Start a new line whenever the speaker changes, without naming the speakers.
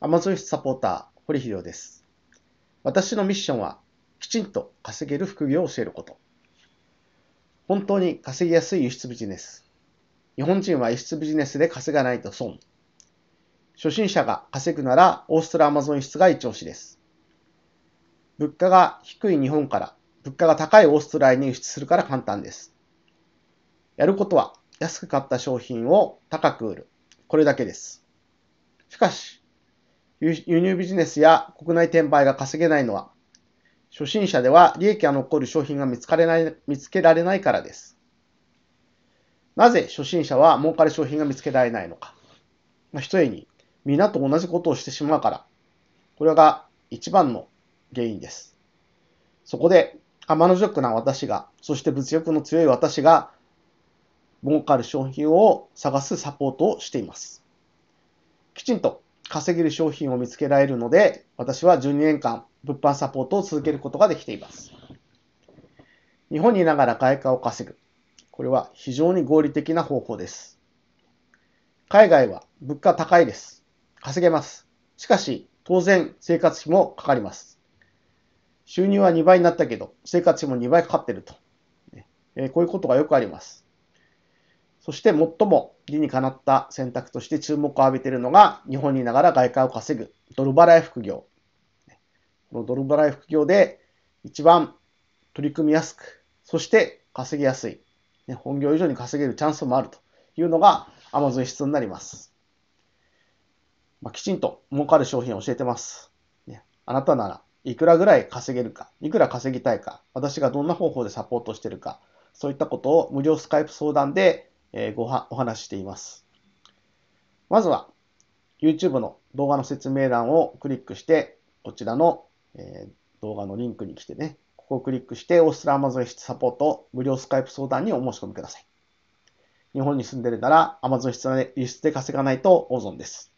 Amazon サポーター、堀秀夫です。私のミッションは、きちんと稼げる副業を教えること。本当に稼ぎやすい輸出ビジネス。日本人は輸出ビジネスで稼がないと損。初心者が稼ぐなら、オーストラアマゾン輸出が一押しです。物価が低い日本から、物価が高いオーストラリアに輸出するから簡単です。やることは、安く買った商品を高く売る。これだけです。しかし、輸入ビジネスや国内転売が稼げないのは、初心者では利益が残る商品が見つかれない見つけられないからです。なぜ初心者は儲かる商品が見つけられないのか。まあ、ひとえに、皆と同じことをしてしまうから、これが一番の原因です。そこで、天の弱な私が、そして物欲の強い私が、儲かる商品を探すサポートをしています。きちんと稼げる商品を見つけられるので、私は12年間、物販サポートを続けることができています。日本にいながら外貨を稼ぐ。これは非常に合理的な方法です。海外は物価高いです。稼げます。しかし、当然生活費もかかります。収入は2倍になったけど、生活費も2倍かかってると。こういうことがよくあります。そして最も理にかなった選択として注目を浴びているのが、日本にいながら外貨を稼ぐドル払い副業。このドル払い副業で一番取り組みやすく、そして稼ぎやすい。本業以上に稼げるチャンスもあるというのが Amazon 質になります。まあ、きちんと儲かる商品を教えてます。あなたならいくらぐらい稼げるか、いくら稼ぎたいか、私がどんな方法でサポートしてるか、そういったことを無料スカイプ相談でえー、ごはお話ししています。まずは YouTube の動画の説明欄をクリックして、こちらの、えー、動画のリンクに来てね、ここをクリックして、オーストラアマゾン室サポート無料スカイプ相談にお申し込みください。日本に住んでるなら Amazon 室で輸出で稼がないとオゾンです。